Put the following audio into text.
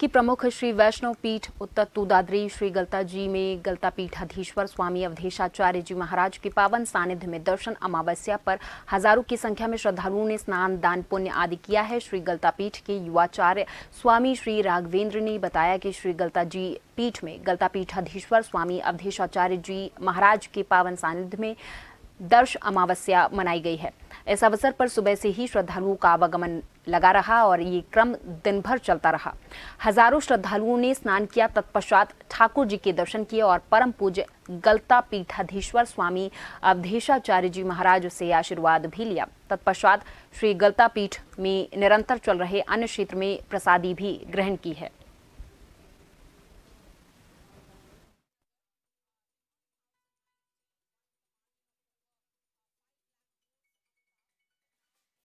की प्रमुख श्री वैष्णव पीठ उत्तर तुदाद्री श्री गलता जी में गलता पीठाधीश्वर स्वामी अवधेशाचार्य जी महाराज के पावन सानिध्य में दर्शन अमावस्या पर हजारों की संख्या में श्रद्धालुओं ने स्नान दान पुण्य आदि किया है श्री गलता पीठ के युवाचार्य स्वामी श्री राघवेंद्र ने बताया कि श्री गलता जी पीठ में गलता पीठाधीश्वर स्वामी अवधेशाचार्य जी महाराज के पावन सानिध्य में दर्श अमावस्या मनाई गई है इस अवसर पर सुबह से ही श्रद्धालुओं का आवागमन लगा रहा और ये क्रम दिन भर चलता रहा हजारों श्रद्धालुओं ने स्नान किया तत्पश्चात ठाकुर जी के दर्शन किए और परम पूज्य गलता पीठाधीश्वर स्वामी अवधेशाचार्य जी महाराज से आशीर्वाद भी लिया तत्पश्चात श्री गलता पीठ में निरंतर चल रहे अन्य क्षेत्र में प्रसादी भी ग्रहण की है